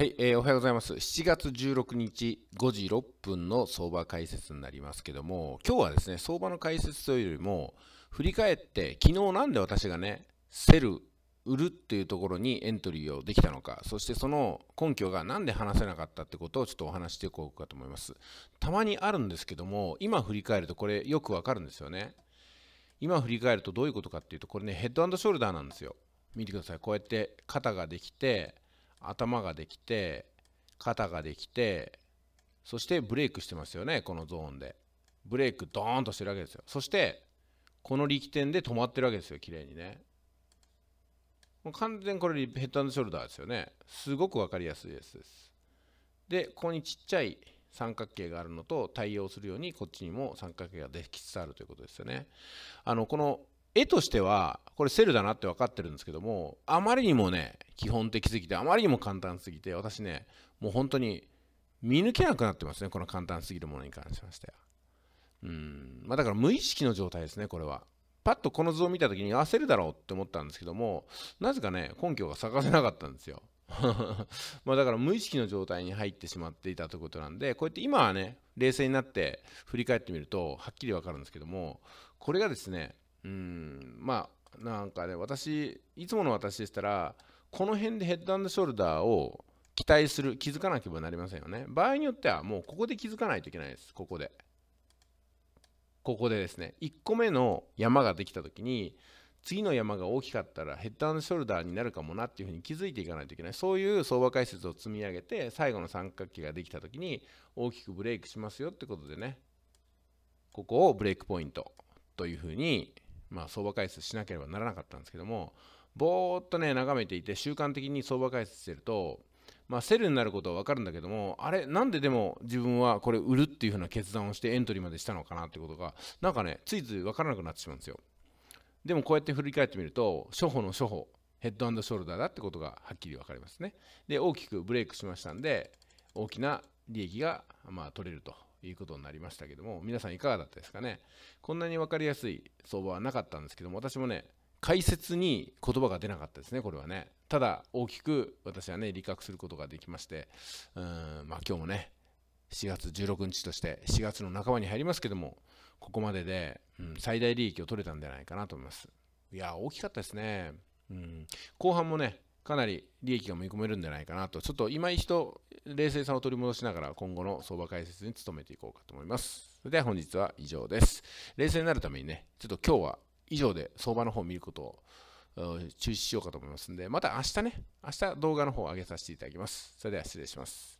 はい、えー、おはようございます。7月16日5時6分の相場解説になりますけども、今日はですね、相場の解説というよりも、振り返って、昨日なんで私がね、セル、売るっていうところにエントリーをできたのか、そしてその根拠が何で話せなかったってことをちょっとお話していこうかと思います。たまにあるんですけども、今振り返るとこれよくわかるんですよね。今振り返るとどういうことかっていうと、これね、ヘッドショルダーなんですよ。見てください。こうやって肩ができて、頭ができて肩ができてそしてブレイクしてますよねこのゾーンでブレイクドーンとしてるわけですよそしてこの力点で止まってるわけですよ綺麗にねもう完全これヘッドショルダーですよねすごく分かりやすいやつですでここにちっちゃい三角形があるのと対応するようにこっちにも三角形ができつつあるということですよねあのこの絵としてはこれセルだなって分かってるんですけどもあまりにもね基本的すぎてあまりにも簡単すぎて私ねもう本当に見抜けなくなってますねこの簡単すぎるものに関しましてはうんまあだから無意識の状態ですねこれはパッとこの図を見た時に焦るだろうって思ったんですけどもなぜかね根拠が探せなかったんですよ まあだから無意識の状態に入ってしまっていたということなんでこうやって今はね冷静になって振り返ってみるとはっきり分かるんですけどもこれがですねうんまあなんかね私いつもの私でしたらこの辺でヘッドショルダーを期待する気づかなければなりませんよね場合によってはもうここで気づかないといけないですここでここでですね1個目の山ができた時に次の山が大きかったらヘッドショルダーになるかもなっていうふうに気づいていかないといけないそういう相場解説を積み上げて最後の三角形ができた時に大きくブレイクしますよってことでねここをブレイクポイントというふうにまあ、相場解説しなければならなかったんですけども、ぼーっとね、眺めていて、習慣的に相場解説してると、まあ、セルになることは分かるんだけども、あれ、なんででも自分はこれ売るっていう風な決断をしてエントリーまでしたのかなってことが、なんかね、ついつい分からなくなってしまうんですよ。でもこうやって振り返ってみると、初歩の初歩、ヘッドショルダーだってことがはっきり分かりますね。で、大きくブレイクしましたんで、大きな利益が、まあ、取れるということになりましたけども、皆さんいかがだったですかね。こんなに分かりやすい相場はなかったんですけども、私もね、解説に言葉が出なかったですね、これはね。ただ、大きく私はね、理覚することができまして、うん、まあ今日もね、4月16日として4月の半ばに入りますけども、ここまでで、うん、最大利益を取れたんじゃないかなと思います。いや、大きかったですね。うん、後半もね、かなり利益が見込めるんじゃないかなと、ちょっと今一度冷静さを取り戻しながら今後の相場解説に努めていこうかと思います。それでは本日は以上です。冷静になるためにね、ちょっと今日は以上で相場の方を見ることを中止しようかと思いますんで、また明日ね、明日動画の方を上げさせていただきます。それでは失礼します。